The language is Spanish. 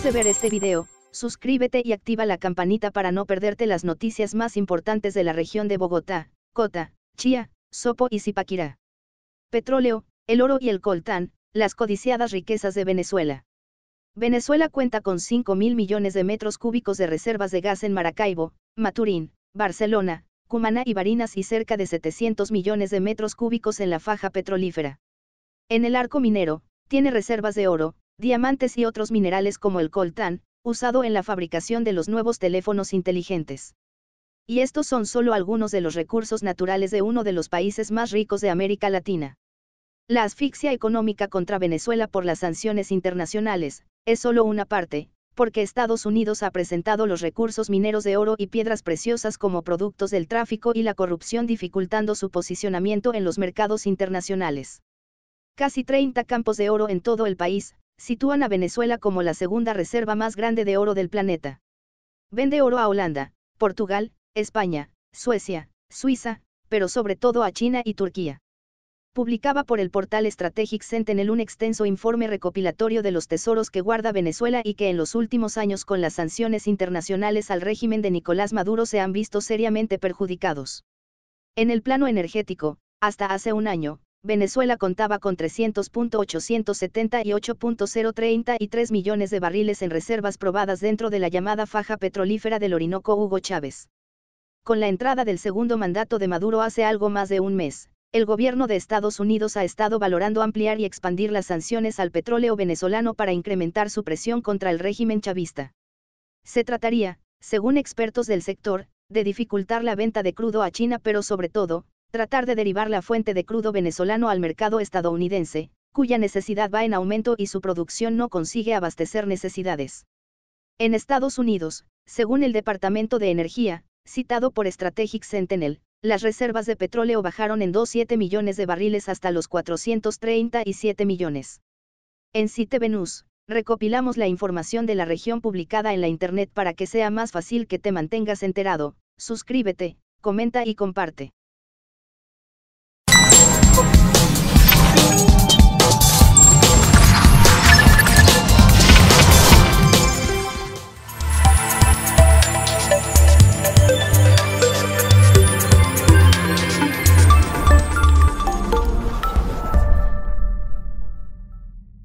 de ver este video, suscríbete y activa la campanita para no perderte las noticias más importantes de la región de Bogotá, Cota, Chía, Sopo y Zipaquirá. Petróleo, el oro y el coltán, las codiciadas riquezas de Venezuela. Venezuela cuenta con 5 mil millones de metros cúbicos de reservas de gas en Maracaibo, Maturín, Barcelona, Cumaná y Barinas y cerca de 700 millones de metros cúbicos en la faja petrolífera. En el arco minero, tiene reservas de oro, diamantes y otros minerales como el coltán, usado en la fabricación de los nuevos teléfonos inteligentes. Y estos son solo algunos de los recursos naturales de uno de los países más ricos de América Latina. La asfixia económica contra Venezuela por las sanciones internacionales, es solo una parte, porque Estados Unidos ha presentado los recursos mineros de oro y piedras preciosas como productos del tráfico y la corrupción dificultando su posicionamiento en los mercados internacionales. Casi 30 campos de oro en todo el país, sitúan a Venezuela como la segunda reserva más grande de oro del planeta. Vende oro a Holanda, Portugal, España, Suecia, Suiza, pero sobre todo a China y Turquía. Publicaba por el portal Strategic Sentinel un extenso informe recopilatorio de los tesoros que guarda Venezuela y que en los últimos años con las sanciones internacionales al régimen de Nicolás Maduro se han visto seriamente perjudicados. En el plano energético, hasta hace un año, Venezuela contaba con 300.878.033 millones de barriles en reservas probadas dentro de la llamada faja petrolífera del Orinoco Hugo Chávez. Con la entrada del segundo mandato de Maduro hace algo más de un mes, el gobierno de Estados Unidos ha estado valorando ampliar y expandir las sanciones al petróleo venezolano para incrementar su presión contra el régimen chavista. Se trataría, según expertos del sector, de dificultar la venta de crudo a China pero sobre todo, tratar de derivar la fuente de crudo venezolano al mercado estadounidense, cuya necesidad va en aumento y su producción no consigue abastecer necesidades. En Estados Unidos, según el Departamento de Energía, citado por Strategic Sentinel, las reservas de petróleo bajaron en 2,7 millones de barriles hasta los 437 millones. En Cite Venus, recopilamos la información de la región publicada en la Internet para que sea más fácil que te mantengas enterado, suscríbete, comenta y comparte.